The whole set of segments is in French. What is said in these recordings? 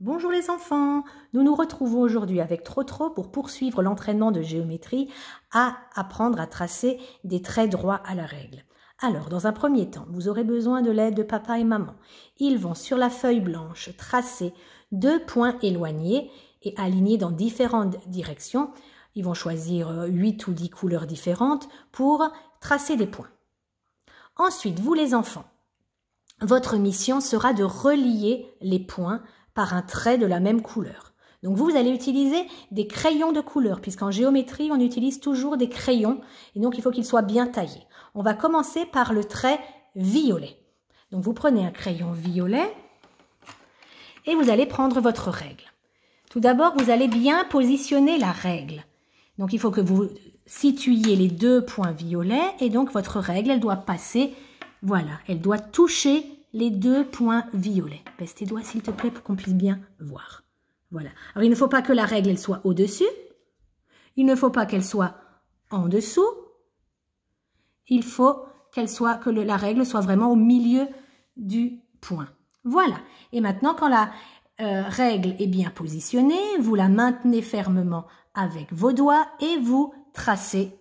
Bonjour les enfants, nous nous retrouvons aujourd'hui avec Trotro pour poursuivre l'entraînement de géométrie à apprendre à tracer des traits droits à la règle. Alors, dans un premier temps, vous aurez besoin de l'aide de papa et maman. Ils vont sur la feuille blanche tracer deux points éloignés et alignés dans différentes directions. Ils vont choisir 8 euh, ou 10 couleurs différentes pour tracer des points. Ensuite, vous les enfants, votre mission sera de relier les points un trait de la même couleur. Donc vous, allez utiliser des crayons de couleur, puisqu'en géométrie, on utilise toujours des crayons, et donc il faut qu'ils soient bien taillés. On va commencer par le trait violet. Donc vous prenez un crayon violet, et vous allez prendre votre règle. Tout d'abord, vous allez bien positionner la règle. Donc il faut que vous situiez les deux points violets, et donc votre règle, elle doit passer, voilà, elle doit toucher les deux points violets. Baisse tes doigts, s'il te plaît, pour qu'on puisse bien voir. Voilà. Alors, il ne faut pas que la règle, elle soit au-dessus. Il ne faut pas qu'elle soit en dessous. Il faut qu'elle soit, que la règle soit vraiment au milieu du point. Voilà. Et maintenant, quand la euh, règle est bien positionnée, vous la maintenez fermement avec vos doigts et vous tracez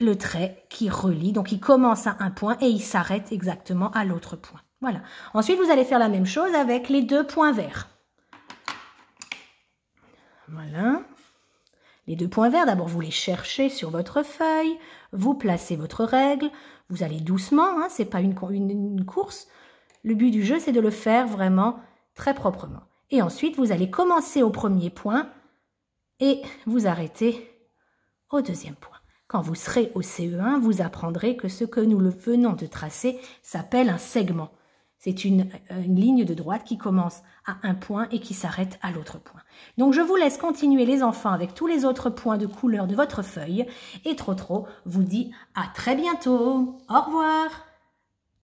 le trait qui relie. Donc il commence à un point et il s'arrête exactement à l'autre point. Voilà. Ensuite, vous allez faire la même chose avec les deux points verts. Voilà. Les deux points verts, d'abord vous les cherchez sur votre feuille, vous placez votre règle, vous allez doucement, hein, ce n'est pas une, course. Le but du jeu, c'est de le faire vraiment très proprement. Et ensuite, vous allez commencer au premier point et vous arrêtez au deuxième point. Quand vous serez au CE1, vous apprendrez que ce que nous le venons de tracer s'appelle un segment. C'est euh, une, ligne de droite qui commence à un point et qui s'arrête à l'autre point. Donc je vous laisse continuer les enfants avec tous les autres points de couleur de votre feuille. Et trop trop vous dit à très bientôt. Au revoir